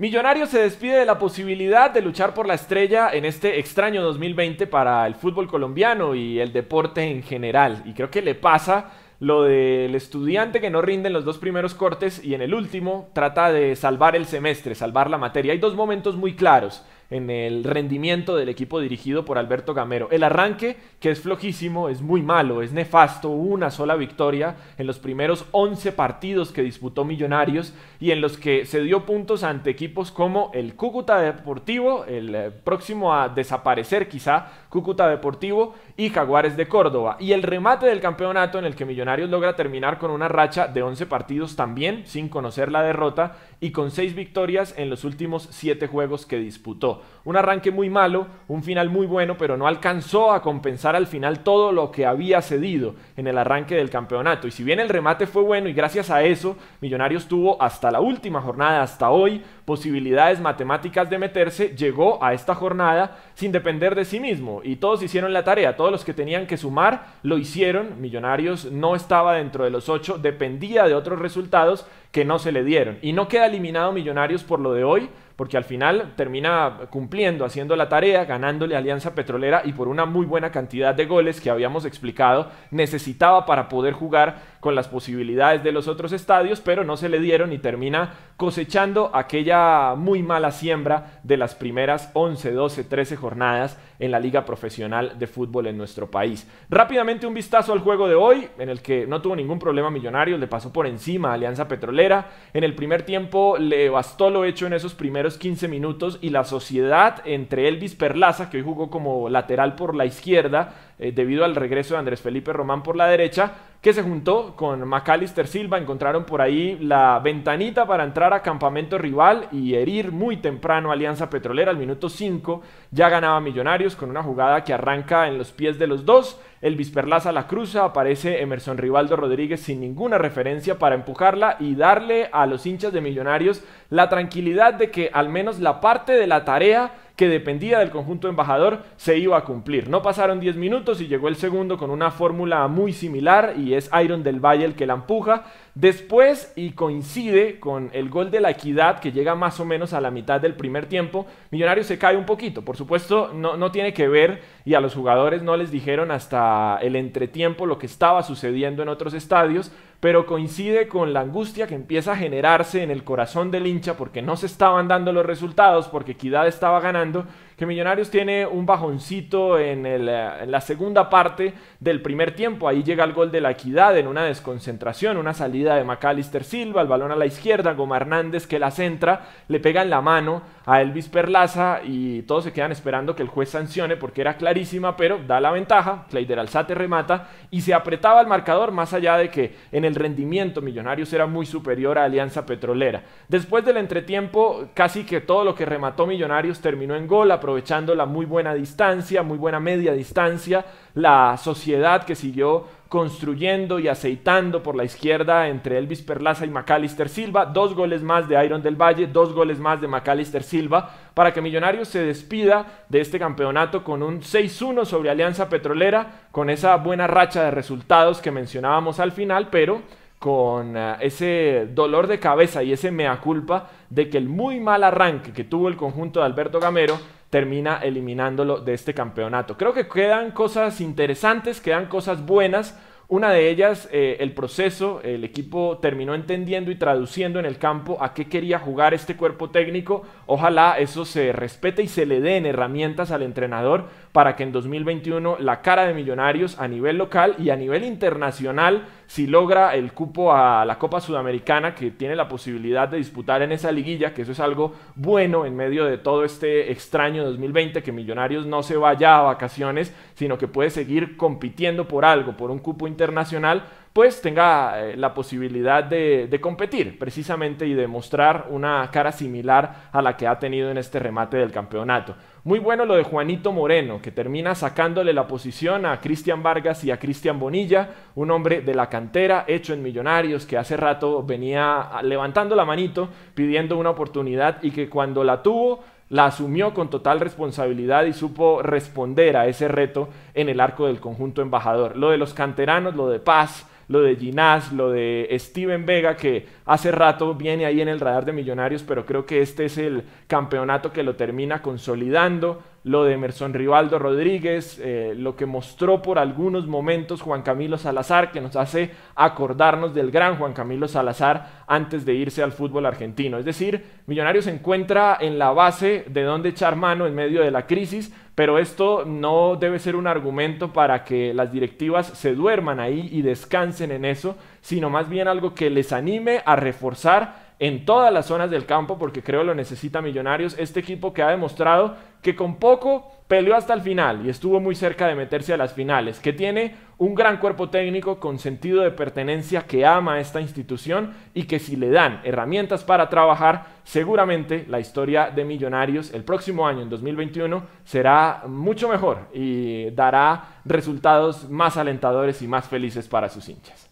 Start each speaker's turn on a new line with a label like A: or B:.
A: Millonario se despide de la posibilidad de luchar por la estrella en este extraño 2020 para el fútbol colombiano y el deporte en general. Y creo que le pasa lo del estudiante que no rinde en los dos primeros cortes y en el último trata de salvar el semestre, salvar la materia. Hay dos momentos muy claros en el rendimiento del equipo dirigido por Alberto Gamero. El arranque, que es flojísimo, es muy malo, es nefasto, una sola victoria en los primeros 11 partidos que disputó Millonarios y en los que se dio puntos ante equipos como el Cúcuta Deportivo, el eh, próximo a desaparecer quizá, Cúcuta Deportivo y Jaguares de Córdoba. Y el remate del campeonato en el que Millonarios logra terminar con una racha de 11 partidos también sin conocer la derrota y con 6 victorias en los últimos 7 juegos que disputó. Un arranque muy malo, un final muy bueno, pero no alcanzó a compensar al final todo lo que había cedido en el arranque del campeonato. Y si bien el remate fue bueno y gracias a eso Millonarios tuvo hasta la última jornada, hasta hoy, posibilidades matemáticas de meterse, llegó a esta jornada sin depender de sí mismo. Y todos hicieron la tarea, todos los que tenían que sumar lo hicieron. Millonarios no estaba dentro de los ocho, dependía de otros resultados que no se le dieron. Y no queda eliminado Millonarios por lo de hoy, porque al final termina cumpliendo, haciendo la tarea, ganándole Alianza Petrolera y por una muy buena cantidad de goles que habíamos explicado necesitaba para poder jugar con las posibilidades de los otros estadios, pero no se le dieron y termina cosechando aquella muy mala siembra de las primeras 11, 12, 13 jornadas en la Liga Profesional de Fútbol en nuestro país. Rápidamente un vistazo al juego de hoy, en el que no tuvo ningún problema millonario, le pasó por encima Alianza Petrolera. En el primer tiempo le bastó lo hecho en esos primeros 15 minutos y la sociedad entre Elvis Perlaza, que hoy jugó como lateral por la izquierda, eh, debido al regreso de Andrés Felipe Román por la derecha, que se juntó con Macalister Silva, encontraron por ahí la ventanita para entrar a campamento rival y herir muy temprano Alianza Petrolera. Al minuto 5 ya ganaba Millonarios con una jugada que arranca en los pies de los dos. El Visperlaza la cruza, aparece Emerson Rivaldo Rodríguez sin ninguna referencia para empujarla y darle a los hinchas de Millonarios la tranquilidad de que al menos la parte de la tarea que dependía del conjunto embajador se iba a cumplir. No pasaron 10 minutos y llegó el segundo con una fórmula muy similar y es Iron del Valle el que la empuja después y coincide con el gol de la equidad que llega más o menos a la mitad del primer tiempo. Millonarios se cae un poquito, por supuesto no, no tiene que ver y a los jugadores no les dijeron hasta el entretiempo lo que estaba sucediendo en otros estadios, pero coincide con la angustia que empieza a generarse en el corazón del hincha porque no se estaban dando los resultados, porque equidad estaba ganando que Millonarios tiene un bajoncito eh, en, la segunda parte del primer tiempo. Ahí llega el gol de la equidad en una desconcentración, una salida de Macalister Silva, el balón a la izquierda, Goma Hernández que la centra, le pega en la mano a Elvis Perlaza y todos se quedan esperando que el juez sancione porque era clarísima, pero da la ventaja, Clayder Alzate remata y se apretaba el marcador más allá de que en el rendimiento Millonarios era muy superior a Alianza Petrolera. Después del entretiempo, casi que todo lo que remató Millonarios terminó en gol, aprovechando la muy buena distancia, muy buena media distancia, la sociedad que siguió construyendo y aceitando por la izquierda entre Elvis Perlaza y Macalister Silva, dos goles más de Iron del Valle, dos goles más de Macalister Silva, para que Millonarios se despida de este campeonato con un 6-1 sobre Alianza Petrolera, con esa buena racha de resultados que mencionábamos al final, pero con ah, ese dolor de cabeza y ese mea culpa de que el muy mal arranque que tuvo el conjunto de Alberto Gamero termina eliminándolo de este campeonato. Creo que quedan cosas interesantes, quedan cosas buenas. Una de ellas, eh, el proceso, el equipo terminó entendiendo y traduciendo en el campo a qué quería jugar este cuerpo técnico. Ojalá eso se respete y se le den herramientas al entrenador para que en 2021 la cara de Millonarios a nivel local y a nivel internacional si logra el cupo a la Copa Sudamericana, que tiene la posibilidad de disputar en esa liguilla, que eso es algo bueno en medio de todo este extraño 2020, que Millonarios no se vaya a vacaciones, sino que puede seguir compitiendo por algo, por un cupo internacional, pues tenga eh, la posibilidad de, competir precisamente y de mostrar una cara similar a la que ha tenido en este remate del campeonato. Muy bueno lo de Juanito Moreno, que termina sacándole la posición a Cristian Vargas y a Cristian Bonilla, un hombre de la cantera, hecho en Millonarios, que hace rato venía ah, levantando la manito, pidiendo una oportunidad y que cuando la tuvo la asumió con total responsabilidad y supo responder a ese reto en el arco del conjunto embajador. Lo de los canteranos, lo de Paz, lo de Ginás, lo de Steven Vega, que hace rato viene ahí en el radar de Millonarios, pero creo que este es el campeonato que lo termina consolidando lo de Emerson Rivaldo Rodríguez, eh, lo que mostró por algunos momentos Juan Camilo Salazar, que nos hace acordarnos del gran Juan Camilo Salazar antes de irse al fútbol argentino. Es decir, Millonarios se encuentra en la base de dónde echar mano en medio de la crisis, pero esto no debe ser un argumento para que las directivas se duerman ahí y descansen en eso, sino más bien algo que les anime a reforzar en todas las zonas del campo porque creo lo necesita Millonarios, este equipo que ha demostrado que con poco peleó hasta el final y estuvo muy cerca de meterse a las finales, que tiene un gran cuerpo técnico con sentido de pertenencia que ama a esta institución y que si le dan herramientas para trabajar, seguramente la historia de Millonarios el próximo año, en 2021, será mucho mejor y dará resultados más alentadores y más felices para sus hinchas.